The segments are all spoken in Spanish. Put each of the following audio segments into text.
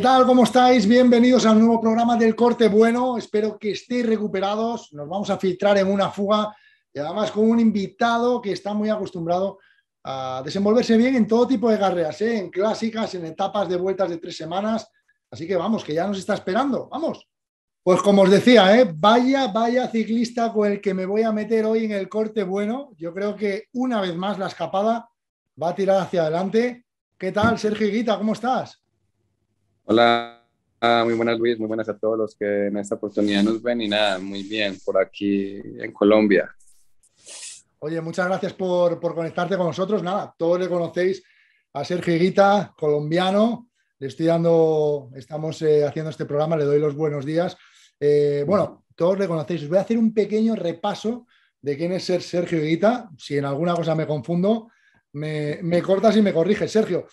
¿Qué tal? ¿Cómo estáis? Bienvenidos al nuevo programa del Corte Bueno. Espero que estéis recuperados. Nos vamos a filtrar en una fuga y además con un invitado que está muy acostumbrado a desenvolverse bien en todo tipo de carreras, ¿eh? en clásicas, en etapas de vueltas de tres semanas. Así que vamos, que ya nos está esperando. Vamos. Pues como os decía, ¿eh? vaya, vaya ciclista con el que me voy a meter hoy en el corte bueno. Yo creo que una vez más la escapada va a tirar hacia adelante. ¿Qué tal, Sergio Guita? ¿Cómo estás? Hola, ah, muy buenas Luis, muy buenas a todos los que en esta oportunidad nos ven y nada, muy bien por aquí en Colombia. Oye, muchas gracias por, conectarte con nosotros. Nada, todos le conocéis a Sergio Higuita, colombiano. Le estoy dando, estamos eh, haciendo este programa, le doy los buenos días. Eh, bueno, todos le conocéis. Os voy a hacer un pequeño repaso de quién es Sergio Higuita. Si en alguna cosa me confundo, me cortas y me corriges, Sergio.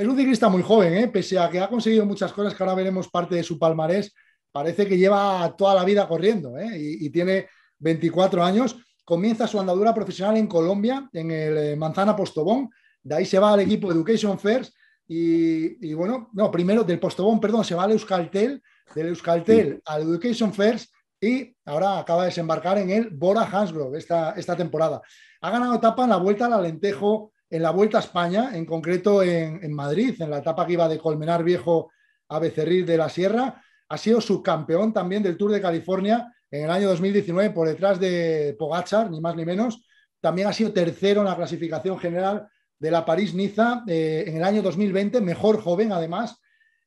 Es un ciclista muy joven, ¿eh? pese a que ha conseguido muchas cosas que ahora veremos parte de su palmarés, parece que lleva toda la vida corriendo ¿eh? y, tiene 24 años. Comienza su andadura profesional en Colombia, en el eh, Manzana Postobón. De ahí se va al equipo Education First y, bueno, no, primero del Postobón, perdón, se va al Euskaltel, del Euskaltel al Education First y ahora acaba de desembarcar en el Bora Hansgrove esta, esta temporada. Ha ganado etapa en la Vuelta al Alentejo, en la Vuelta a España, en concreto en, Madrid, en la etapa que iba de Colmenar Viejo a Becerril de la Sierra. Ha sido subcampeón también del Tour de California en el año 2019 por detrás de Pogachar, ni más ni menos. También ha sido tercero en la clasificación general de la París-Niza eh, en el año 2020, mejor joven además,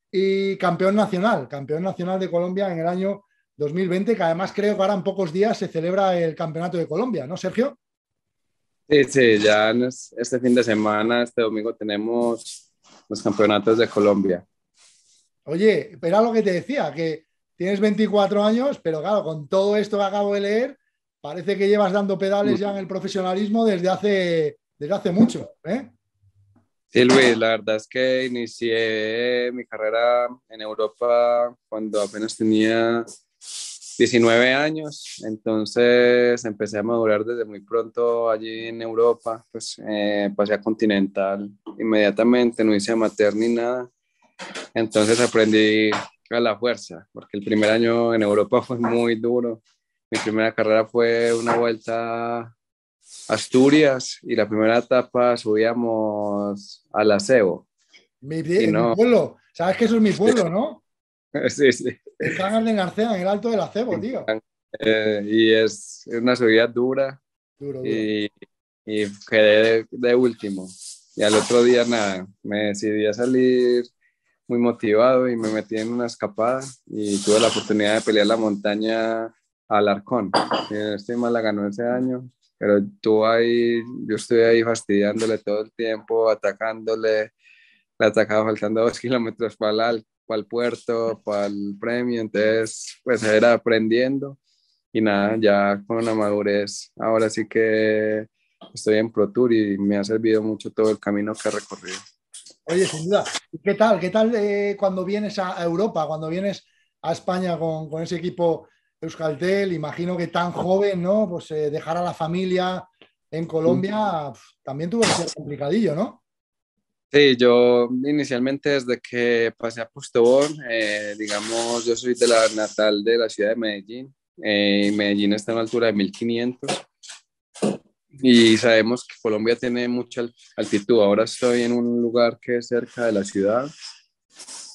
y campeón nacional, campeón nacional de Colombia en el año 2020, que además creo que ahora en pocos días se celebra el Campeonato de Colombia, ¿no, Sergio? Sí, sí, ya este fin de semana, este domingo tenemos los campeonatos de Colombia. Oye, pero lo que te decía, que tienes 24 años, pero claro, con todo esto que acabo de leer, parece que llevas dando pedales ya en el profesionalismo desde hace, desde hace mucho. ¿eh? Sí, Luis, la verdad es que inicié mi carrera en Europa cuando apenas tenía 19 años, entonces empecé a madurar desde muy pronto allí en Europa, pues eh, pasé a continental inmediatamente, no hice amateur ni nada, entonces aprendí a la fuerza, porque el primer año en Europa fue muy duro, mi primera carrera fue una vuelta a Asturias y la primera etapa subíamos al acebo. mi pueblo, sabes que eso es mi pueblo, ¿no? sí, sí. Están en en el alto del acebo, tío. Eh, y es una subida dura. Y, y, quedé de, último. Y al otro día, nada, me decidí a salir muy motivado y me metí en una escapada y tuve la oportunidad de pelear la montaña al Arcón. Este mal la ganó ese año, pero tú ahí, yo estoy ahí fastidiándole todo el tiempo, atacándole, la atacaba faltando dos kilómetros para el alto para el puerto, para el premio, entonces pues era aprendiendo y nada, ya con la madurez, ahora sí que estoy en Pro Tour y me ha servido mucho todo el camino que he recorrido. Oye, sin duda, ¿qué tal? ¿Qué tal eh, cuando vienes a Europa, cuando vienes a España con, ese equipo Euskaltel? Imagino que tan joven, ¿no? Pues eh, dejar a la familia en Colombia mm. también tuvo que ser complicadillo, ¿no? Sí, yo inicialmente desde que pasé a Postobón, eh, digamos, yo soy de la natal de la ciudad de Medellín. Eh, Medellín está en una altura de 1500 y sabemos que Colombia tiene mucha altitud. Ahora estoy en un lugar que es cerca de la ciudad,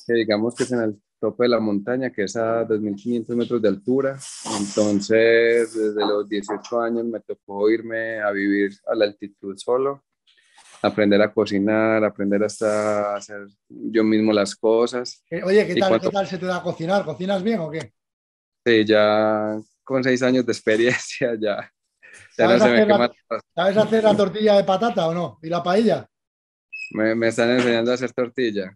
que digamos que es en el tope de la montaña, que es a 2.500 metros de altura. Entonces, desde los 18 años me tocó irme a vivir a la altitud solo aprender a cocinar, aprender hasta hacer yo mismo las cosas. Eh, oye, ¿qué tal, ¿qué tal se te da cocinar? ¿Cocinas bien o qué? Sí, ya con seis años de experiencia ya, ¿Sabes, hacer la, ¿Sabes hacer la tortilla de patata o no? ¿Y la paella? Me, me están enseñando a hacer tortilla.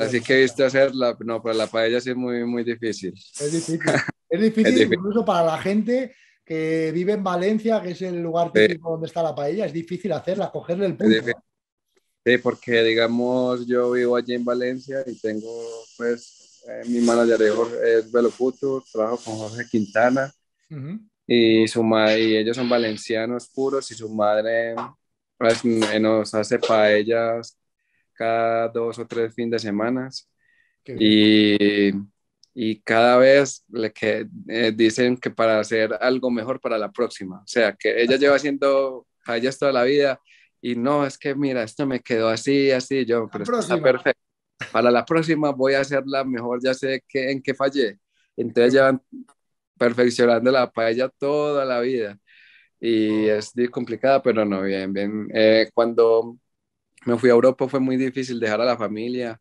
Así que he visto hacerla, no, pero la paella sí es muy, muy difícil. Es difícil. Es difícil, es difícil. incluso para la gente que vive en Valencia, que es el lugar típico donde está la paella, es difícil hacerla, cogerle el punto. Sí, porque digamos yo vivo allí en Valencia y tengo pues eh, mi manager de es trabajo con Jorge Quintana y, su y ellos son valencianos puros y su madre pues, nos hace paellas cada dos o tres fines de semana. Y y cada vez le que, eh, dicen que para hacer algo mejor para la próxima. O sea, que ella lleva haciendo fallas toda la vida y no, es que mira, esto me quedó así, así, yo, perfecto. Para la próxima voy a hacerla mejor, ya sé que, en qué fallé. Entonces llevan perfeccionando la paella toda la vida y es complicada, pero no, bien, bien. Eh, cuando me fui a Europa fue muy difícil dejar a la familia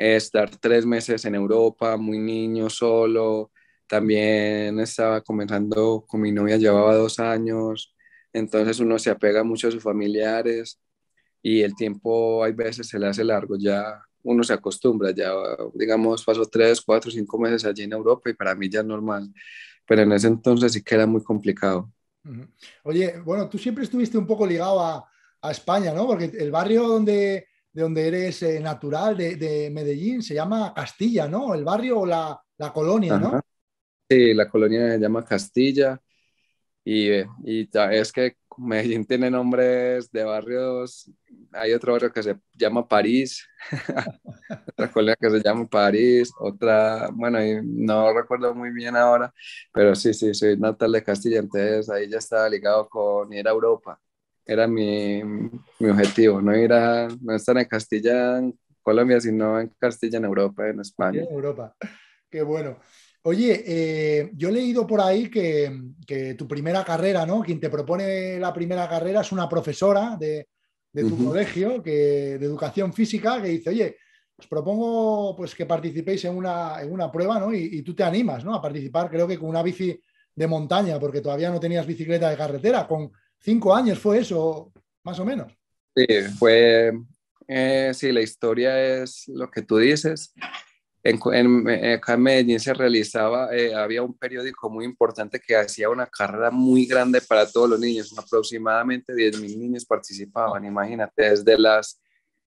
estar tres meses en Europa, muy niño, solo. También estaba comenzando con mi novia, llevaba dos años. Entonces uno se apega mucho a sus familiares y el tiempo hay veces se le hace largo. Ya uno se acostumbra, ya digamos, pasó tres, cuatro, cinco meses allí en Europa y para mí ya es normal. Pero en ese entonces sí que era muy complicado. Oye, bueno, tú siempre estuviste un poco ligado a, a España, ¿no? Porque el barrio donde, de donde eres eh, natural, de, de, Medellín, se llama Castilla, ¿no? El barrio o la, la colonia, ¿no? Sí, la colonia se llama Castilla y, eh, y es que Medellín tiene nombres de barrios. Hay otro barrio que se llama París, otra colonia que se llama París, otra, bueno, no recuerdo muy bien ahora, pero sí, sí, soy natal de Castilla, entonces ahí ya estaba ligado con ir a Europa era mi, objetivo, no ir a, estar en Castilla, en Colombia, sino en Castilla, en Europa, en España. En Europa, qué bueno. Oye, eh, yo he leído por ahí que, tu primera carrera, ¿no? Quien te propone la primera carrera es una profesora de, de tu colegio que, de educación física que dice, oye, os propongo pues, que participéis en una, en una prueba, ¿no? Y, y, tú te animas, ¿no? A participar, creo que con una bici de montaña, porque todavía no tenías bicicleta de carretera, con, cinco años fue eso, más o menos. Sí, fue, eh, sí, la historia es lo que tú dices. En, eh, acá Medellín se realizaba, eh, había un periódico muy importante que hacía una carrera muy grande para todos los niños, aproximadamente 10.000 niños participaban, imagínate, desde las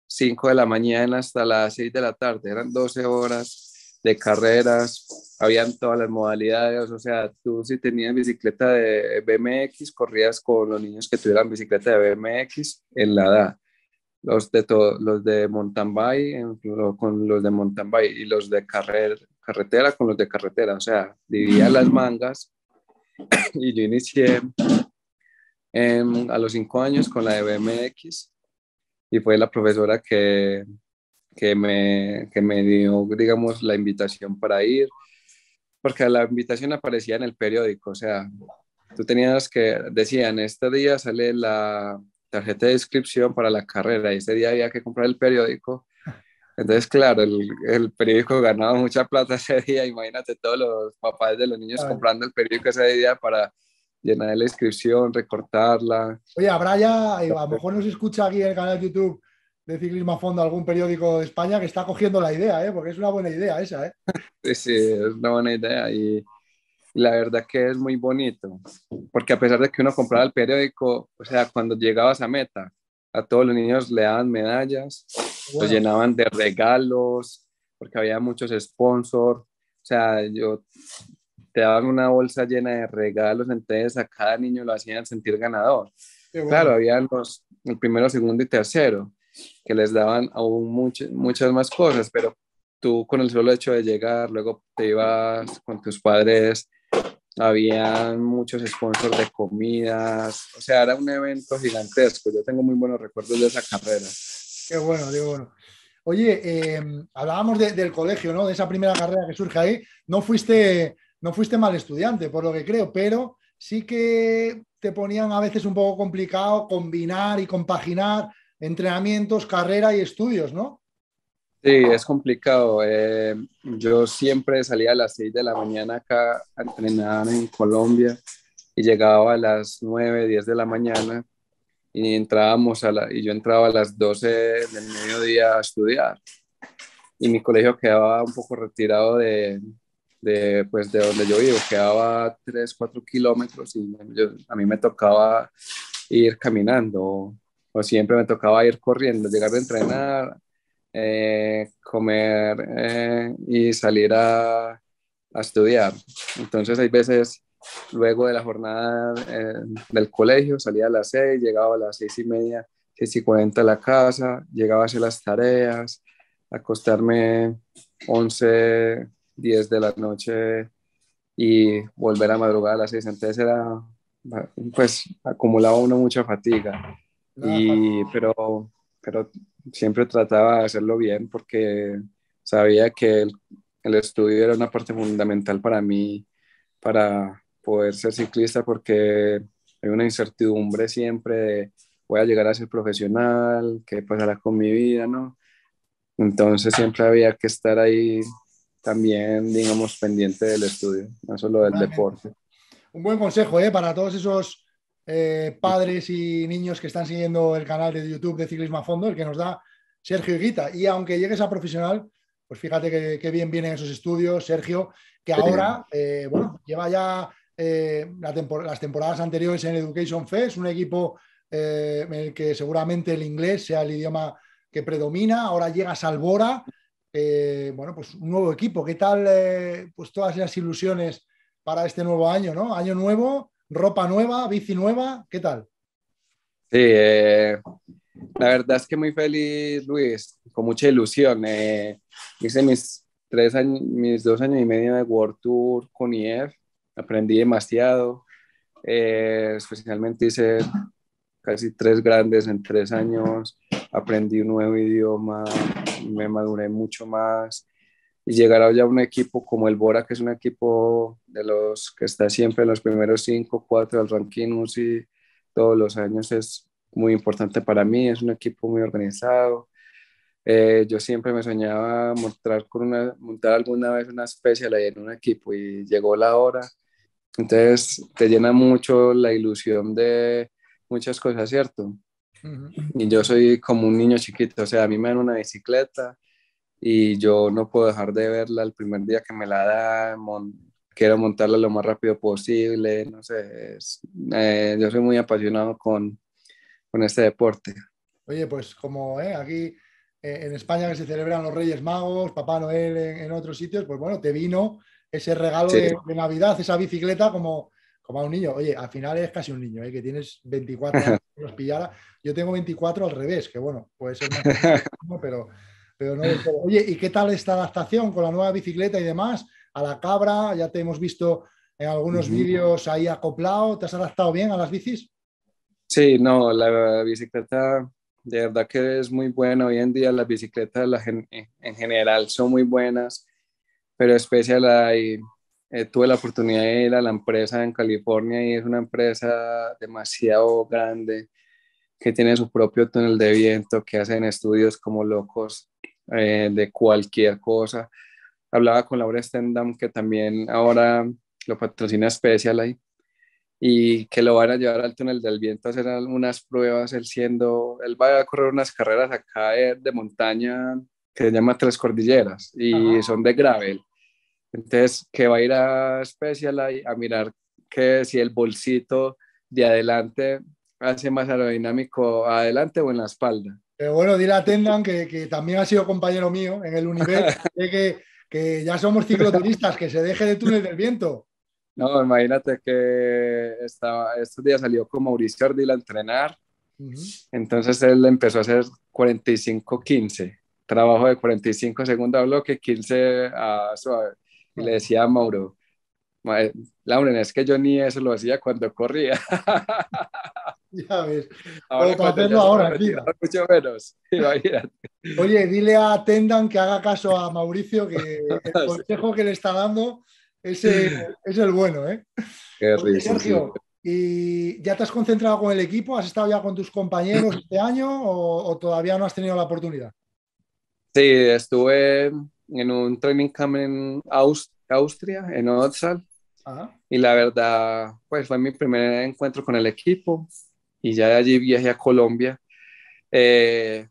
5 de la mañana hasta las 6 de la tarde, eran 12 horas de carreras, habían todas las modalidades, o sea, tú si tenías bicicleta de BMX, corrías con los niños que tuvieran bicicleta de BMX en la edad, los de, todo, los de mountain bike con los de mountain bike y los de carrer, carretera con los de carretera, o sea, dividía las mangas y yo inicié a los cinco años con la de BMX y fue la profesora que que me, que me dio, digamos, la invitación para ir, porque la invitación aparecía en el periódico, o sea, tú tenías que, decían, este día sale la tarjeta de inscripción para la carrera y ese día había que comprar el periódico. Entonces, claro, el, periódico ganaba mucha plata ese día, imagínate todos los papás de los niños comprando el periódico ese día para llenar la inscripción, recortarla. Oye, habrá ya, eh, a lo mejor nos escucha aquí en el canal de YouTube de ciclismo a fondo algún periódico de España que está cogiendo la idea, ¿eh? porque es una buena idea esa. ¿eh? Sí, sí, es una buena idea y, la verdad que es muy bonito, porque a pesar de que uno compraba el periódico, o sea, cuando llegabas a meta, a todos los niños le daban medallas, los llenaban de regalos, porque había muchos sponsors, o sea, yo te daban una bolsa llena de regalos, entonces a cada niño lo hacían sentir ganador. Claro, había los, el primero, segundo y tercero, que les daban aún muchas más cosas, pero tú con el solo hecho de llegar, luego te ibas con tus padres, ...habían muchos sponsors de comidas, o sea, era un evento gigantesco. Yo tengo muy buenos recuerdos de esa carrera. Qué bueno, qué bueno. Oye, em, hablábamos del colegio, ¿no? De esa primera carrera que surge ahí. No fuiste, no fuiste mal estudiante, por lo que creo, pero sí que te ponían a veces un poco complicado combinar y compaginar entrenamientos, carrera y estudios, ¿no? Sí, es complicado. Eh, yo siempre salía a las 6 de la mañana acá a entrenar en Colombia y llegaba a las 9, 10 de la mañana y entrábamos a la, y yo entraba a las 12 del mediodía a estudiar. Y mi colegio quedaba un poco retirado de, de, pues, de donde yo vivo, quedaba 3, 4 kilómetros y a mí me tocaba ir caminando pues, siempre me tocaba ir corriendo, llegar a entrenar, eh, comer eh, y salir a, estudiar. Entonces hay veces luego de la jornada eh, del colegio salía a las 6, llegaba a las seis y media, seis y cuarenta a la casa, llegaba a hacer las tareas, acostarme 11, 10 de la noche y volver a madrugar a las 6. Entonces era, pues acumulaba uno mucha fatiga. Y, pero, pero siempre trataba de hacerlo bien porque sabía que el, estudio era una parte fundamental para mí, para poder ser ciclista, porque hay una incertidumbre siempre de voy a llegar a ser profesional, qué pasará con mi vida, ¿no? Entonces siempre había que estar ahí también, digamos, pendiente del estudio, no solo del deporte. Un buen consejo ¿eh? para todos esos eh, padres y niños que están siguiendo el canal de YouTube de Ciclismo a Fondo, el que nos da Sergio Higuita. Y aunque llegues a profesional, pues fíjate que, bien vienen esos estudios, Sergio, que ahora, eh, bueno, lleva ya eh, las temporadas anteriores en Education Fest, un equipo en el que seguramente el inglés sea el idioma que predomina. Ahora llega Salvora. bueno, pues un nuevo equipo. ¿Qué tal, pues todas esas ilusiones para este nuevo año, ¿no? Año nuevo, ropa nueva, bici nueva, ¿qué tal? Sí, eh, la verdad es que muy feliz, Luis, con mucha ilusión. Eh, hice mis, tres años, mis dos años y medio de World Tour con IEF, aprendí demasiado. Eh, especialmente hice casi tres grandes en tres años, aprendí un nuevo idioma, me maduré mucho más y llegar hoy a un equipo como el Bora, que es un equipo de los que está siempre en los primeros 5, cuatro, del ranking y todos los años es muy importante para mí, es un equipo muy organizado. Eh, yo siempre me soñaba montar, con una, montar alguna vez una especial ahí en un equipo y llegó la hora. Entonces te llena mucho la ilusión de muchas cosas, ¿cierto? Y yo soy como un niño chiquito, o sea, a mí me dan una bicicleta y yo no puedo dejar de verla el primer día que me la da, quiero montarla lo más rápido posible, no sé, eh, yo soy muy apasionado con, con este deporte. Oye, pues como eh, aquí eh, en España que se celebran los Reyes Magos, Papá Noel en, otros sitios, pues bueno, te vino ese regalo de, Navidad, esa bicicleta como, como a un niño. Oye, al final es casi un niño, ¿eh? que tienes 24 años, los pillara. Yo tengo 24 al revés, que bueno, puede ser más, pero Oye, ¿y qué tal esta adaptación con la nueva bicicleta y demás? A la cabra, ya te hemos visto en algunos vídeos ahí acoplado. ¿Te has adaptado bien a las bicis? Sí, no, la bicicleta de verdad que es muy buena. Hoy en día las bicicletas eh, en general son muy buenas, pero especial hay, eh, tuve la oportunidad de ir a la empresa en California y es una empresa demasiado grande que tiene su propio túnel de viento, que hacen estudios como locos eh, de cualquier cosa. Hablaba con Laura Stendam que también ahora lo patrocina Eye... y que lo van a llevar al túnel del viento a hacer algunas pruebas, él siendo, él va a correr unas carreras acá de, montaña que se llama Tres Cordilleras y son de gravel. Entonces, que va a ir a Eye... a mirar que si el bolsito de adelante hace más aerodinámico adelante o en la espalda. Pero eh, bueno, dile a Tendan que, que también ha sido compañero mío en el universo, que, que ya somos cicloturistas, que se deje de túnel del viento. No, imagínate que estos días salió con Mauricio Ardila a entrenar. Entonces él empezó a hacer 45-15, trabajo de 45 segundos, bloque, 15 a suave. Y le decía a Mauro, eh, Lauren, es que yo ni eso lo hacía cuando corría. ya ves. Ahora, Mucho menos. Oye, dile a Tendan que haga caso a Mauricio, que el consejo que le está dando es el, bueno, ¿eh? Qué risa, Sergio, ¿y ya te has concentrado con el equipo? ¿Has estado ya con tus compañeros este año o, todavía no has tenido la oportunidad? Sí, estuve en un training camp en Austria, en Otsal, y la verdad, pues fue mi primer encuentro con el equipo y ya de allí viajé a Colombia. Eh,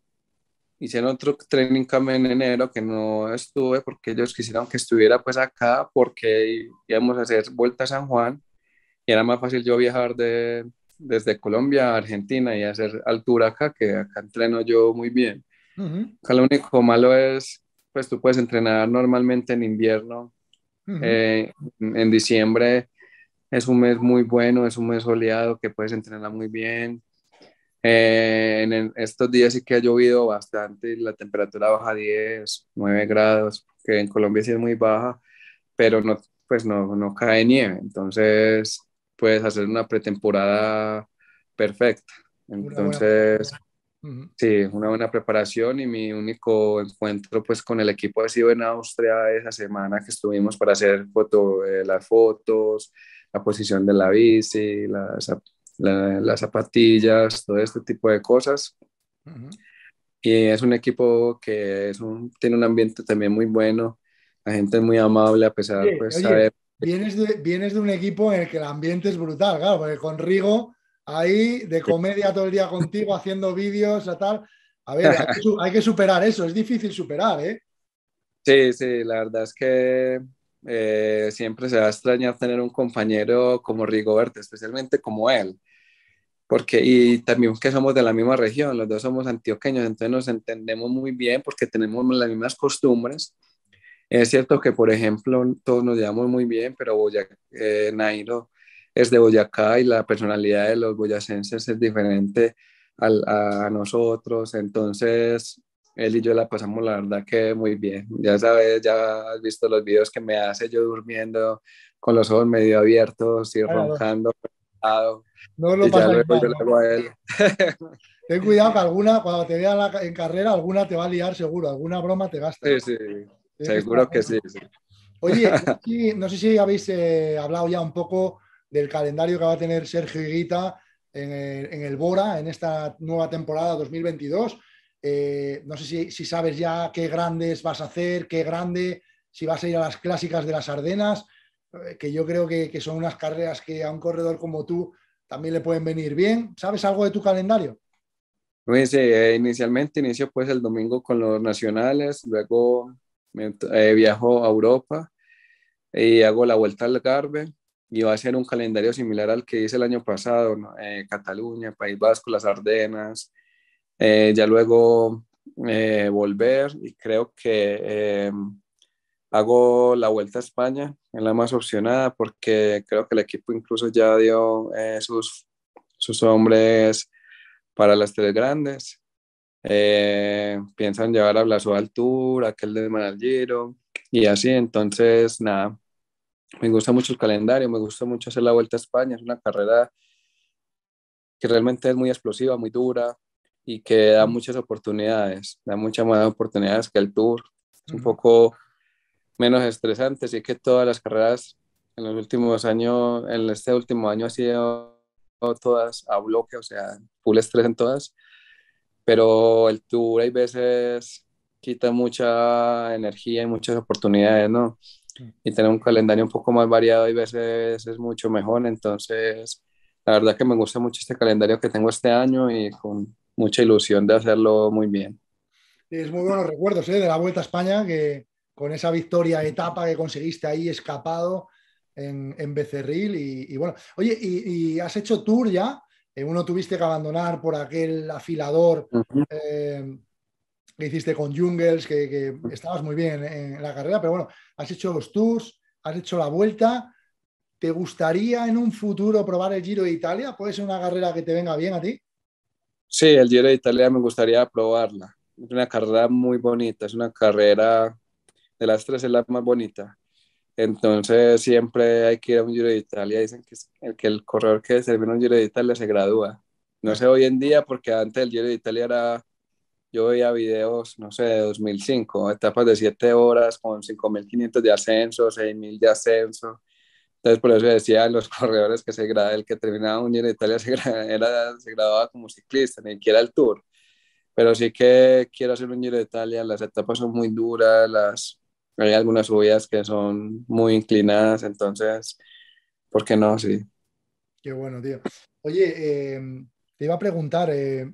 hicieron otro training camp en enero que no estuve porque ellos quisieron que estuviera pues acá porque íbamos a hacer vuelta a San Juan y era más fácil yo viajar de, desde Colombia a Argentina y hacer altura acá que acá entreno yo muy bien. Acá lo único malo es pues tú puedes entrenar normalmente en invierno eh, en diciembre es un mes muy bueno, es un mes soleado que puedes entrenar muy bien. Eh, en, estos días sí que ha llovido bastante, la temperatura baja 10, 9 grados, que en Colombia sí es muy baja, pero no, pues no, no cae nieve, entonces puedes hacer una pretemporada perfecta. Entonces, Sí, una buena preparación y mi único encuentro pues con el equipo ha sido en Austria esa semana que estuvimos para hacer foto, eh, las fotos, la posición de la bici, las, zapatillas, todo este tipo de cosas. Y es un equipo que tiene un ambiente también muy bueno, la gente es muy amable a pesar de... Pues, vienes, de vienes de un equipo en el que el ambiente es brutal, claro, porque con Rigo ahí de comedia todo el día contigo, haciendo vídeos, a tal. A ver, hay que, superar eso, es difícil superar, ¿eh? Sí, sí, la verdad es que eh, siempre se va a extrañar tener un compañero como Rigoberto, especialmente como él. Porque, y también que somos de la misma región, los dos somos antioqueños, entonces nos entendemos muy bien porque tenemos las mismas costumbres. Es cierto que, por ejemplo, todos nos llevamos muy bien, pero Boyacá, eh, Nairo es de Boyacá y la personalidad de los boyacenses es diferente a, nosotros. Entonces, él y yo la pasamos la verdad que muy bien. Ya sabes, ya has visto los videos que me hace yo durmiendo con los ojos medio abiertos y roncando. No lo pasa Ten cuidado que alguna, cuando te vean en carrera, alguna te va a liar seguro, alguna broma te gasta. Sí, sí, seguro que, sí, Oye, no sé si habéis eh, hablado ya un poco del calendario que va a tener Sergio Higuita en el, en Bora en esta nueva temporada 2022. Eh, no sé si, sabes ya qué grandes vas a hacer, qué grande, si vas a ir a las clásicas de las Ardenas, eh, que yo creo que, son unas carreras que a un corredor como tú también le pueden venir bien. ¿Sabes algo de tu calendario? Pues, eh, inicialmente inicio pues el domingo con los nacionales, luego viajo a Europa y hago la vuelta al Garve, iba a ser un calendario similar al que hice el año pasado, eh, Cataluña, País Vasco, las Ardenas, eh, ya luego eh, volver y creo que hago la vuelta a España en la más opcionada porque creo que el equipo incluso ya dio sus, sus hombres para las tres grandes. piensan llevar a Blasó Altura, aquel de Manal y así, entonces nada, me gusta mucho el calendario, me gusta mucho hacer la Vuelta a España, es una carrera que realmente es muy explosiva, muy dura y que da muchas oportunidades, da muchas más oportunidades que el Tour, es un poco menos estresante, sí que todas las carreras en los últimos años, en este último año ha sido todas a bloque, o sea, full estrés en todas, pero el Tour hay veces quita mucha energía y muchas oportunidades, ¿no? y tener un calendario un poco más variado y veces es mucho mejor. Entonces, la verdad que me gusta mucho este calendario que tengo este año y con mucha ilusión de hacerlo muy bien. Es muy buenos recuerdos ¿eh? de la Vuelta a España, que con esa victoria etapa que conseguiste ahí escapado en, en Becerril. Y, bueno, oye, ¿y, has hecho tour ya? Eh, uno tuviste que abandonar por aquel afilador que hiciste con Jungles, que, que, estabas muy bien en la carrera, pero bueno, has hecho los tours, has hecho la vuelta. ¿Te gustaría en un futuro probar el Giro de Italia? ¿Puede ser una carrera que te venga bien a ti? Sí, el Giro de Italia me gustaría probarla. Es una carrera muy bonita, es una carrera de las tres, es la más bonita. Entonces siempre hay que ir a un Giro de Italia. Dicen que, el, que corredor que se un Giro de Italia se gradúa. No sé hoy en día porque antes el Giro de Italia era yo veía videos, no sé, de 2005, etapas de 7 horas con 5.500 de ascenso, 6.000 de ascenso. Entonces, por eso decía los corredores que se grad el que terminaba un Giro de Italia se, era, se graduaba como ciclista, ni siquiera el Tour. Pero sí que quiero hacer un Giro de Italia, las etapas son muy duras, las, hay algunas subidas que son muy inclinadas, entonces, ¿por qué no? Sí. Qué bueno, tío. Oye, eh, te iba a preguntar, eh,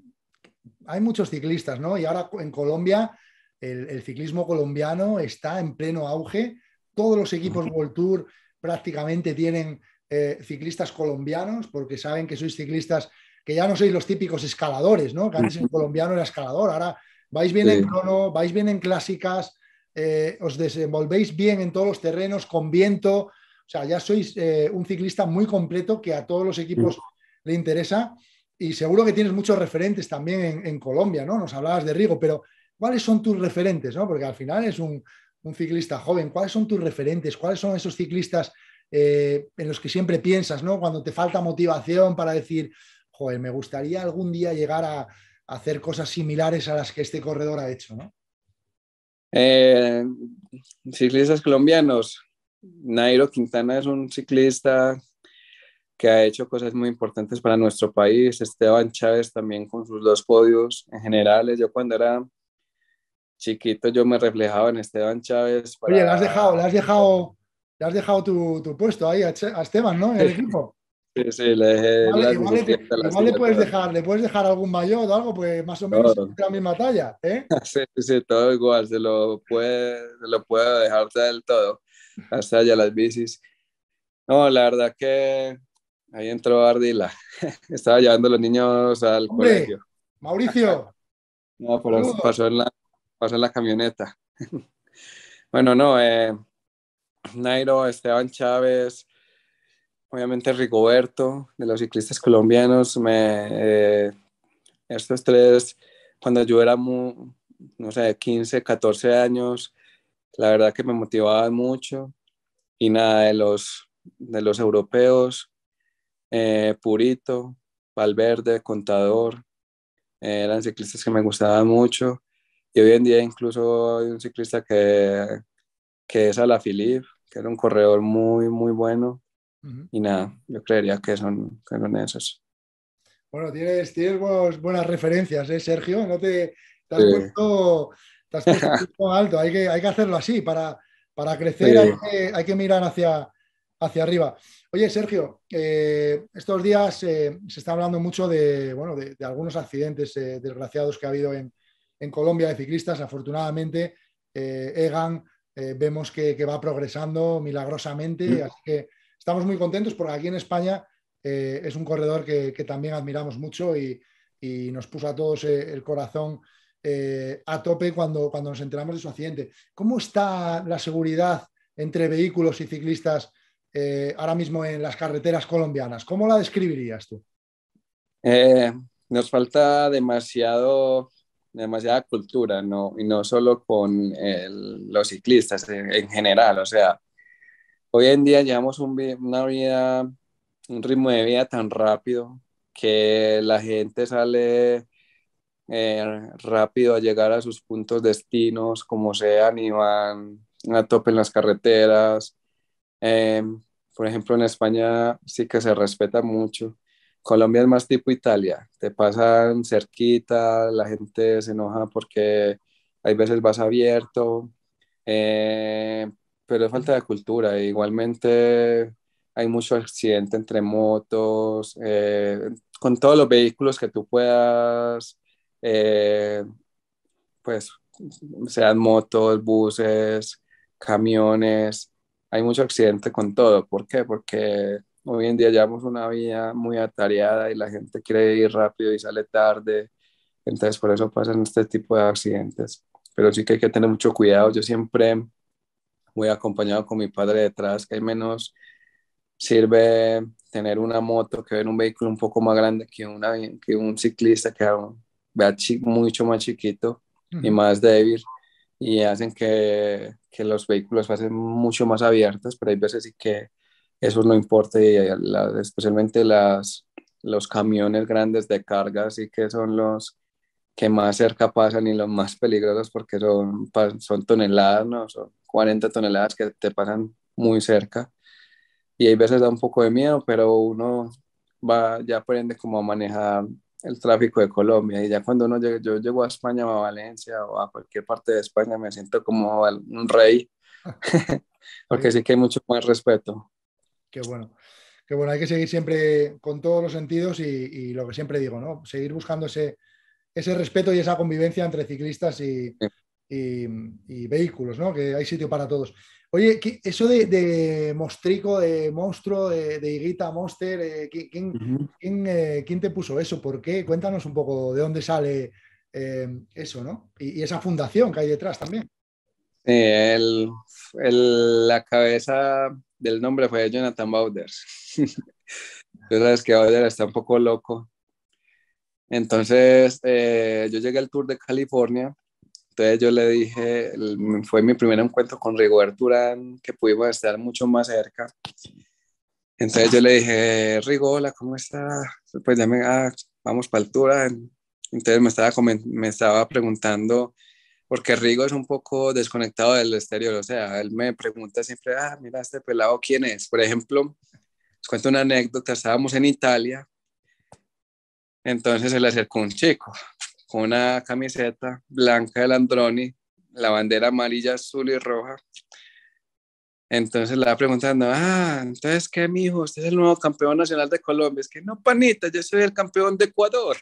hay muchos ciclistas, ¿no? Y ahora en Colombia, el, ciclismo colombiano está en pleno auge. Todos los equipos World Tour prácticamente tienen eh, ciclistas colombianos, porque saben que sois ciclistas, que ya no sois los típicos escaladores, ¿no? Que antes el colombiano era escalador, ahora vais bien en crono, vais bien en clásicas, eh, os desenvolvéis bien en todos los terrenos, con viento, o sea, ya sois eh, un ciclista muy completo que a todos los equipos le interesa y seguro que tienes muchos referentes también en, Colombia, ¿no? Nos hablabas de Rigo, pero ¿cuáles son tus referentes? ¿no? Porque al final es un, ciclista joven. ¿Cuáles son tus referentes? ¿Cuáles son esos ciclistas eh, en los que siempre piensas, ¿no? Cuando te falta motivación para decir, joder, me gustaría algún día llegar a, hacer cosas similares a las que este corredor ha hecho, ¿no? Eh, ciclistas colombianos. Nairo Quintana es un ciclista que ha hecho cosas muy importantes para nuestro país. Esteban Chávez también con sus dos podios en generales. Yo cuando era chiquito yo me reflejaba en Esteban Chávez. Oye, le has dejado, le has dejado, le has dejado tu, tu puesto ahí a, Esteban, ¿no? el equipo. Sí, sí, le igual, le, puedes dejar, le puedes dejar algún mayor o algo, pues más o menos es la misma talla, ¿eh? Sí, sí, todo igual, se lo puede, se lo puedo dejar del todo, hasta allá las bicis. No, la verdad que Ahí entró Ardila. Estaba llevando a los niños al colegio. Mauricio. no, pero pasó en, la, la camioneta. bueno, no, eh, Nairo, Esteban Chávez, obviamente Rigoberto, de los ciclistas colombianos, me, eh, estos tres, cuando yo era, no sé, 15, 14 años, la verdad que me motivaban mucho. Y nada, de los, de los europeos, eh, Purito, Valverde, Contador, eh, eran ciclistas que me gustaban mucho. Y hoy en día incluso hay un ciclista que, que es Alaphilippe, que era un corredor muy, muy bueno. Y nada, yo creería que son, que esos. Bueno, tienes, buenas referencias, ¿eh, Sergio? No te, has puesto, alto. Hay que, hay que hacerlo así para, para crecer. Hay, que, hay que mirar hacia, hacia arriba. Oye, Sergio, eh, estos días eh, se está hablando mucho de, algunos accidentes eh, desgraciados que ha habido en, Colombia de ciclistas. Afortunadamente, Egan vemos que, va progresando milagrosamente, así que estamos muy contentos porque aquí en España es un corredor que, también admiramos mucho y, nos puso a todos el corazón a tope cuando, cuando nos enteramos de su accidente. ¿Cómo está la seguridad entre vehículos y ciclistas? Eh, ahora mismo en las carreteras colombianas? ¿Cómo la describirías tú? Eh, nos falta demasiado, demasiada cultura, y no solo con los ciclistas en, general. O sea, hoy en día llevamos un, una vida, un ritmo de vida tan rápido que la gente sale eh, rápido a llegar a sus puntos destinos, como sean, y van a tope en las carreteras, Em, por ejemplo, en España sí que se respeta mucho. Colombia es más tipo Italia, te pasan cerquita, la gente se enoja porque hay veces vas abierto, eh, pero es falta de cultura. Igualmente hay mucho accidente entre motos, eh, con todos los vehículos que tú puedas, eh, pues sean motos, buses, camiones, hay mucho accidente con todo. ¿Por qué? Porque hoy en día llevamos una vía muy atareada y la gente quiere ir rápido y sale tarde. Entonces por eso pasan este tipo de accidentes. Pero sí que hay que tener mucho cuidado. Yo siempre voy acompañado con mi padre detrás, que hay menos sirve tener una moto que ver un vehículo un poco más grande que, una, que un ciclista que vea mucho más chiquito y más débil y hacen que, que los vehículos pasen mucho más abiertos, pero hay veces sí que eso no importa, especialmente las, los camiones grandes de carga, sí que son los que más cerca pasan y los más peligrosos porque son, son toneladas, son 40 toneladas que te pasan muy cerca. Y hay veces da un poco de miedo, pero uno va, ya aprende cómo manejar el tráfico de Colombia. Y ya cuando uno yo llego a España o a Valencia o a cualquier parte de España, me siento como un rey, porque sí que hay mucho más respeto. Qué bueno. que bueno, hay que seguir siempre con todos los sentidos y, y lo que siempre digo, ¿no? Seguir buscando ese, respeto y esa convivencia entre ciclistas y, y, vehículos, ¿no? Que hay sitio para todos. Oye, eso de, mostrico, de monstruo, de, higuita, monster, eh, eh, ¿quién, te puso eso? ¿Por qué? Cuéntanos un poco de dónde sale eh, eso, ¿no? Y, esa fundación que hay detrás también. la cabeza del nombre fue Jonathan Bowders. Tú sabes que está un poco loco. Entonces, yo llegué al Tour de California entonces yo le dije, fue mi primer encuentro con Rigoberto Urán, que pudimos estar mucho más cerca. Entonces yo le dije, Rigo, hola, ¿cómo estás? Pues ya me, ah, vamos para altura. Entonces me estaba, me estaba preguntando, porque Rigo es un poco desconectado del exterior, o sea, él me pregunta siempre, ah, mira, este pelado, ¿quién es? Por ejemplo, les cuento una anécdota, estábamos en Italia, entonces se le acercó un chico, una camiseta blanca del Androni, la bandera amarilla, azul y roja. Entonces la preguntando, ah, entonces qué, mijo, usted es el nuevo campeón nacional de Colombia. Es que no, panita, yo soy el campeón de Ecuador.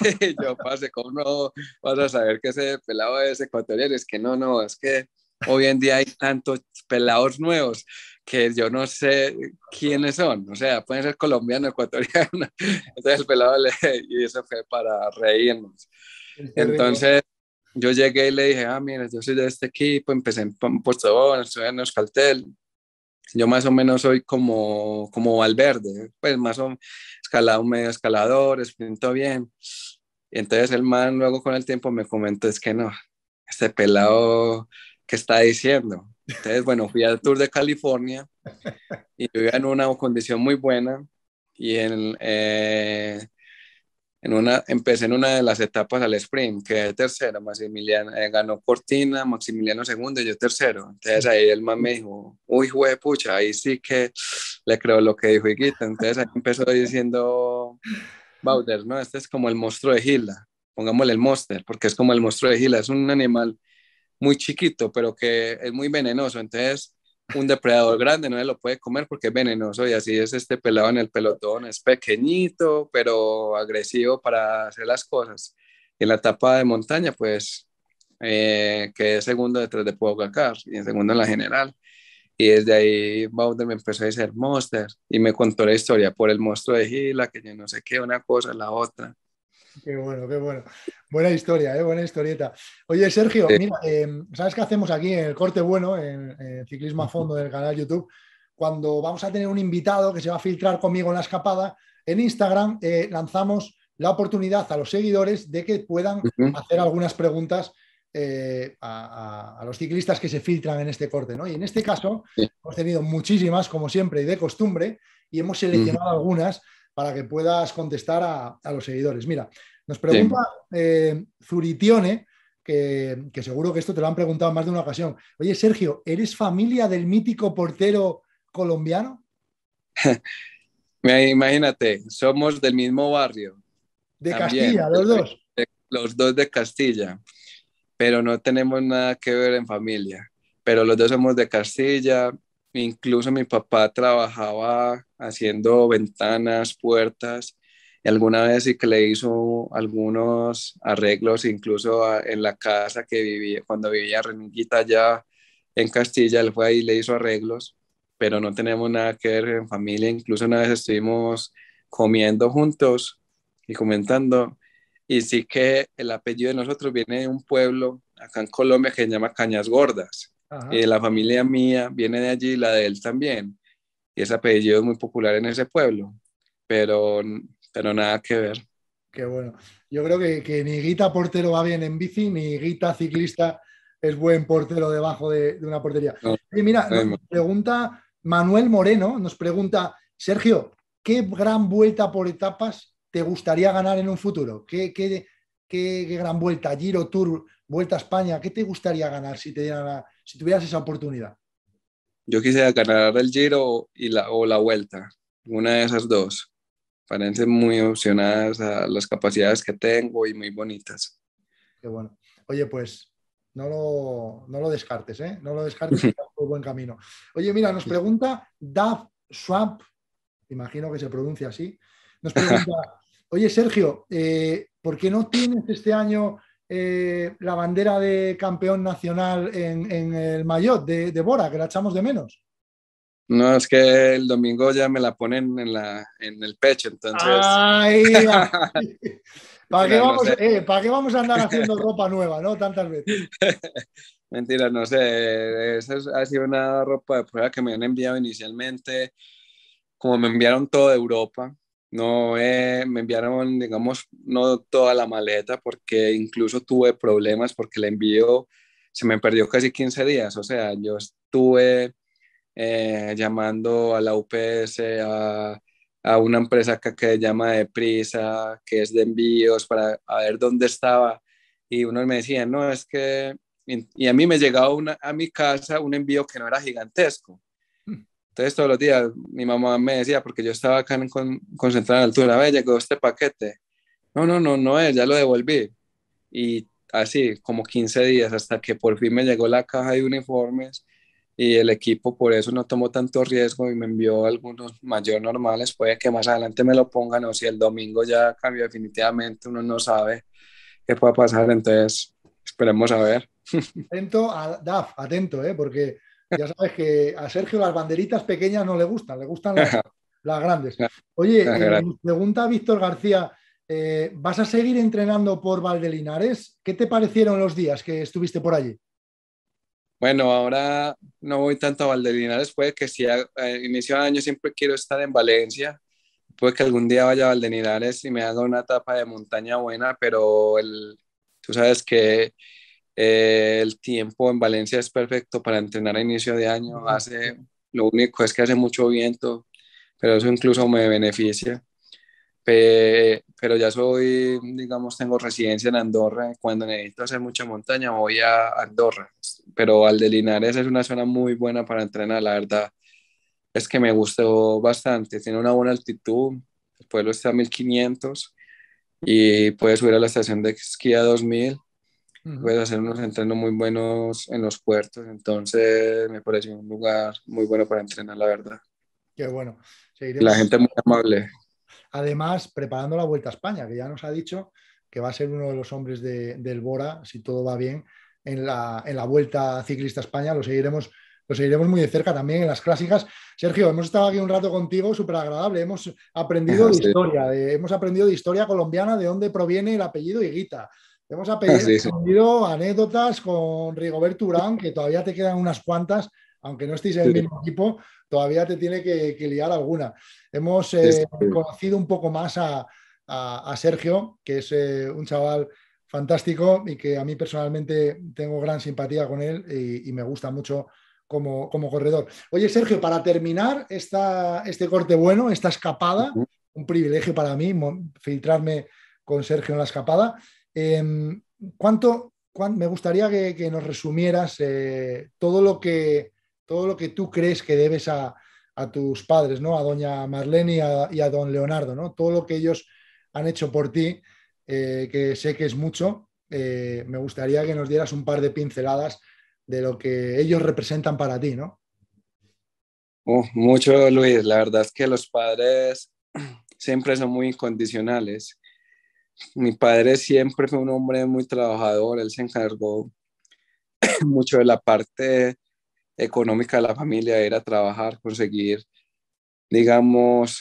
yo, pase, con no vas a saber que ese pelado es ecuatoriano? Es que no, no, es que hoy en día hay tantos pelados nuevos que yo no sé quiénes son, o sea, pueden ser colombianos, ecuatorianos, entonces el pelado le, y eso fue para reírnos. Entonces yo llegué y le dije, ah, mira, yo soy de este equipo, empecé en Postobón, estuve en Euskaltel, yo más o menos soy como, como Valverde, pues más o menos escalado, medio escalador, esprinto bien. Y Entonces el man luego con el tiempo me comentó, es que no, este pelado ¿qué está diciendo? Entonces, bueno, fui al Tour de California y yo iba en una condición muy buena y en, eh, en una, empecé en una de las etapas al sprint, que es tercero, Maximiliano, eh, ganó Cortina, Maximiliano segundo y yo tercero. Entonces ahí el man me dijo, uy, güey, pucha, ahí sí que le creo lo que dijo Higuita. Entonces ahí empezó diciendo Bauder, ¿no? Este es como el monstruo de Gila, pongámosle el monster, porque es como el monstruo de Gila, es un animal muy chiquito, pero que es muy venenoso. Entonces, un depredador grande no se lo puede comer porque es venenoso y así es este pelado en el pelotón. Es pequeñito, pero agresivo para hacer las cosas. En la etapa de montaña, pues, eh, que quedé segundo detrás de Pogacar, y en segundo en la general. Y desde ahí Bowder me empezó a decir Monster y me contó la historia por el monstruo de Gila, que yo no sé qué, una cosa, la otra. Qué bueno, qué bueno. Buena historia, ¿eh? buena historieta. Oye, Sergio, mira, em, ¿sabes qué hacemos aquí en el corte bueno, en, Ciclismo a Fondo del canal YouTube? Cuando vamos a tener un invitado que se va a filtrar conmigo en la escapada, en Instagram eh, lanzamos la oportunidad a los seguidores de que puedan hacer algunas preguntas eh, a, los ciclistas que se filtran en este corte. ¿no? Y en este caso hemos tenido muchísimas, como siempre y de costumbre, y hemos seleccionado algunas para que puedas contestar a, los seguidores. Mira, nos pregunta eh, Zuritione, que, seguro que esto te lo han preguntado más de una ocasión. Oye, Sergio, ¿eres familia del mítico portero colombiano? Imagínate, somos del mismo barrio. De Castilla, los dos. los dos de Castilla, pero no tenemos nada que ver en familia. Pero los dos somos de Castilla, Incluso mi papá trabajaba haciendo ventanas, puertas, y alguna vez sí que le hizo algunos arreglos, incluso ah, en la casa que vivía, cuando vivía Reniquita allá en Castilla, él fue ahí y le hizo arreglos, pero no tenemos nada que ver en familia, incluso una vez estuvimos comiendo juntos y comentando, y sí que el apellido de nosotros viene de un pueblo acá en Colombia que se llama Cañas Gordas. Eh, la familia mía viene de allí, la de él también. Y ese apellido es muy popular en ese pueblo, pero, pero nada que ver. Qué bueno. Yo creo que, ni Guita portero va bien en bici, ni Guita ciclista es buen portero debajo de, una portería. y mira, nos pregunta Manuel Moreno, nos pregunta, Sergio, ¿qué gran vuelta por etapas te gustaría ganar en un futuro? qué, qué, qué gran vuelta, Giro Tour, Vuelta a España, ¿qué te gustaría ganar si, te si tuvieras esa oportunidad? Yo quisiera ganar el Giro y la, o la Vuelta, una de esas dos. Parecen muy opcionadas a las capacidades que tengo y muy bonitas. Qué bueno. Oye, pues no lo, no lo descartes, ¿eh? No lo descartes, estás por buen camino. Oye, mira, nos pregunta Dav Swamp, imagino que se pronuncia así, nos pregunta, oye, Sergio, eh, ¿por qué no tienes este año eh, la bandera de campeón nacional en, el maillot de, Bora, que la echamos de menos? No, es que el domingo ya me la ponen en, el pecho, entonces. Ay, eh, ¿Para, qué vamos, a andar haciendo ropa nueva, no? Tantas veces. Mentira, no sé. Esa ha sido una ropa de prueba que me han enviado inicialmente. Como me enviaron toda Europa, no, eh, me enviaron, digamos, no toda la maleta porque incluso tuve problemas porque el envío se me perdió casi 15 días. O sea, yo estuve eh, llamando a la UPS, a, una empresa que, que llama Deprisa, que es de envíos, para ver dónde estaba. Y uno me decía, no, es que... Y a mí me llegaba a mi casa un envío que no era gigantesco entonces todos los días mi mamá me decía, porque yo estaba acá en, concentrada en altura, ve, llegó este paquete. No, no, no, no es, ya lo devolví. Y así como 15 días hasta que por fin me llegó la caja de uniformes y el equipo por eso no tomó tanto riesgo y me envió algunos mayor normales, puede que más adelante me lo pongan o si el domingo ya cambió definitivamente, uno no sabe qué pueda pasar, entonces esperemos a ver. Atento a DAF, atento, ¿eh? porque ya sabes que a Sergio las banderitas pequeñas no le gustan, le gustan las, grandes. Oye, eh, pregunta Víctor García, eh, ¿vas a seguir entrenando por Valdelinares? ¿Qué te parecieron los días que estuviste por allí? Bueno, ahora no voy tanto a Valdelinares, puede que si a, inicio de año siempre quiero estar en Valencia, puede que algún día vaya a Valdelinares y me haga una etapa de montaña buena, pero tú sabes que eh, el tiempo en Valencia es perfecto para entrenar a inicio de año. Hace, lo único es que hace mucho viento, pero eso incluso me beneficia. pero ya soy, digamos, tengo residencia en Andorra. Cuando necesito hacer mucha montaña voy a Andorra. Pero al es una zona muy buena para entrenar, la verdad. Es que me gustó bastante. Tiene una buena altitud. El pueblo está a 1500 y puedes subir a la estación de esquí a 2000 puede puedes hacer unos entrenos muy buenos en los puertos, entonces me parece un lugar muy bueno para entrenar, la verdad. Qué bueno. La gente muy amable. Además, preparando la Vuelta a España, que ya nos ha dicho que va a ser uno de los hombres de, del Bora, si todo va bien, en la, Vuelta Ciclista España, lo seguiremos lo seguiremos muy de cerca también en las clásicas. Sergio, hemos estado aquí un rato contigo, súper agradable. Hemos aprendido de historia, hemos aprendido de historia colombiana, de dónde proviene el apellido Higuita, Hemos aprendido ah, anécdotas con Rigoberto Urán, que todavía te quedan unas cuantas, aunque no estéis en el mismo equipo, todavía te tiene que, liar alguna. Hemos eh, conocido un poco más a, Sergio, que es eh, un chaval fantástico y que a mí personalmente tengo gran simpatía con él y, me gusta mucho como, corredor. Oye, Sergio, para terminar esta, este corte bueno, esta escapada, un privilegio para mí filtrarme con Sergio en la escapada. Em, ¿cuánto, me gustaría que, nos resumieras eh, todo, lo que, todo lo que tú crees que debes a, tus padres, ¿no? A doña Marlene y a, don Leonardo, ¿no? Todo lo que ellos han hecho por ti, eh, que sé que es mucho, eh, me gustaría que nos dieras un par de pinceladas de lo que ellos representan para ti, ¿no? mucho, Luis. La verdad es que los padres siempre son muy incondicionales mi padre siempre fue un hombre muy trabajador, él se encargó mucho de la parte económica de la familia, era trabajar, conseguir, digamos,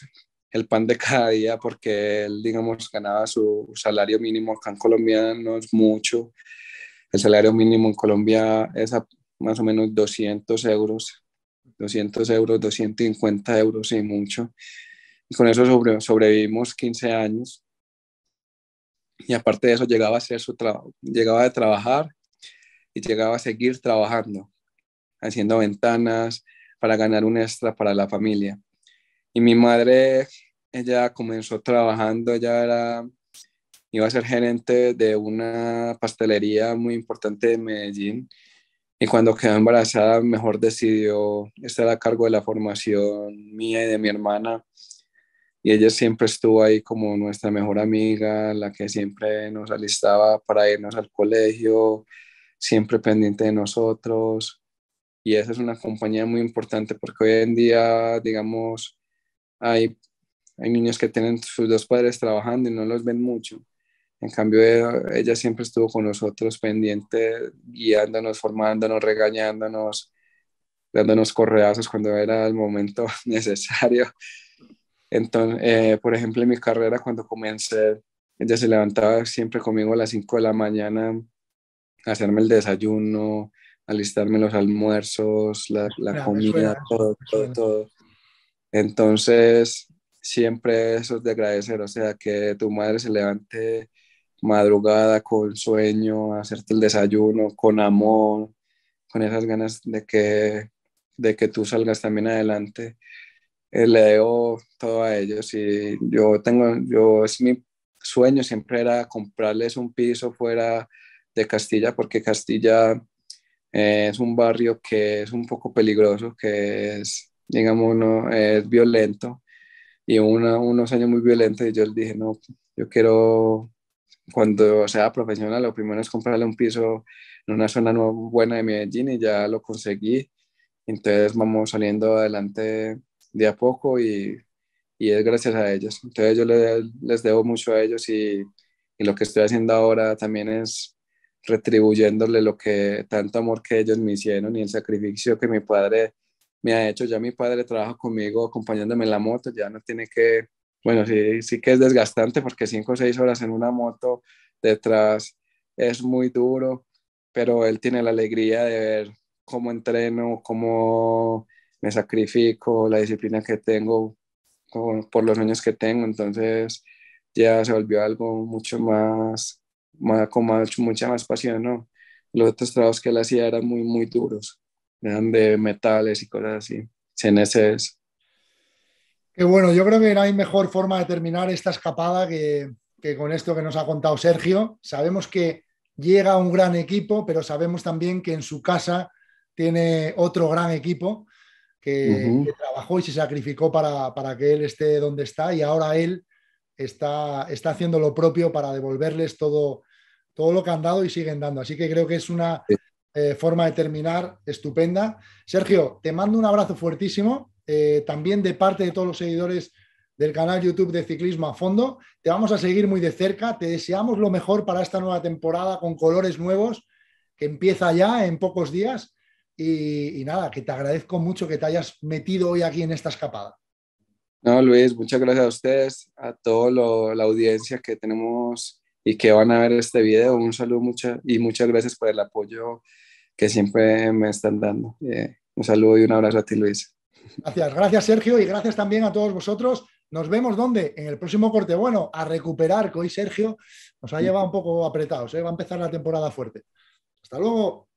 el pan de cada día, porque él, digamos, ganaba su salario mínimo acá en Colombia, no es mucho. El salario mínimo en Colombia es más o menos 200 euros, 200 euros, 250 euros y mucho. Y con eso sobrevivimos 15 años y aparte de eso llegaba a ser su trabajo, llegaba a trabajar y llegaba a seguir trabajando, haciendo ventanas para ganar un extra para la familia. Y mi madre, ella comenzó trabajando, ella era, iba a ser gerente de una pastelería muy importante de Medellín. Y cuando quedó embarazada, mejor decidió estar a cargo de la formación mía y de mi hermana y ella siempre estuvo ahí como nuestra mejor amiga, la que siempre nos alistaba para irnos al colegio, siempre pendiente de nosotros. Y esa es una compañía muy importante porque hoy en día, digamos, hay, hay niños que tienen sus dos padres trabajando y no los ven mucho. En cambio, e, ella siempre estuvo con nosotros pendiente, guiándonos, formándonos, regañándonos, dándonos correazos cuando era el momento necesario entonces, eh, por ejemplo, en mi carrera, cuando comencé, ella se levantaba siempre conmigo a las 5 de la mañana a hacerme el desayuno, alistarme los almuerzos, la, ah, comida, todo, todo, todo. Entonces, siempre eso de agradecer, o sea, que tu madre se levante madrugada con sueño, hacerte el desayuno con amor, con esas ganas de que, de que tú salgas también adelante leo eh, le todo a ellos y yo tengo, yo es mi sueño siempre era comprarles un piso fuera de Castilla porque Castilla eh, es un barrio que es un poco peligroso, que es, digamos, es violento y unos años muy violentos y yo les dije, no, yo quiero, cuando sea profesional, lo primero es comprarle un piso en una zona buena de Medellín y ya lo conseguí. Entonces vamos saliendo adelante de a poco y, es gracias a ellos. Entonces yo les, debo mucho a ellos y, lo que estoy haciendo ahora también es retribuyéndole lo que tanto amor que ellos me hicieron y el sacrificio que mi padre me ha hecho. Ya mi padre trabaja conmigo acompañándome en la moto, ya no tiene que, bueno, sí, sí que es desgastante porque cinco o seis horas en una moto detrás es muy duro, pero él tiene la alegría de ver cómo entreno, cómo me sacrifico, la disciplina que tengo por, los sueños que tengo, entonces ya se volvió algo mucho más, más con mucha más pasión, ¿no? Los otros trabajos que él hacía eran muy, muy duros, eran de metales y cosas así, CNCs. Que bueno, yo creo que no hay mejor forma de terminar esta escapada que, que con esto que nos ha contado Sergio. Sabemos que llega un gran equipo, pero sabemos también que en su casa tiene otro gran equipo que, trabajó y se sacrificó para, que él esté donde está y ahora él está, está haciendo lo propio para devolverles todo, todo lo que han dado y siguen dando. Así que creo que es una eh, forma de terminar estupenda. Sergio, te mando un abrazo fuertísimo, eh, también de parte de todos los seguidores del canal YouTube de Ciclismo a Fondo. Te vamos a seguir muy de cerca, te deseamos lo mejor para esta nueva temporada con colores nuevos que empieza ya en pocos días y, nada, que te agradezco mucho que te hayas metido hoy aquí en esta escapada. No, Luis, muchas gracias a ustedes, a toda la audiencia que tenemos y que van a ver este video. Un saludo mucho, y muchas gracias por el apoyo que siempre me están dando. Eh, un saludo y un abrazo a ti, Luis. Gracias, gracias Sergio y gracias también a todos vosotros. Nos vemos donde? En el próximo corte. Bueno, a recuperar, que hoy Sergio nos ha llevado un poco apretados. ¿eh? Va a empezar la temporada fuerte. Hasta luego.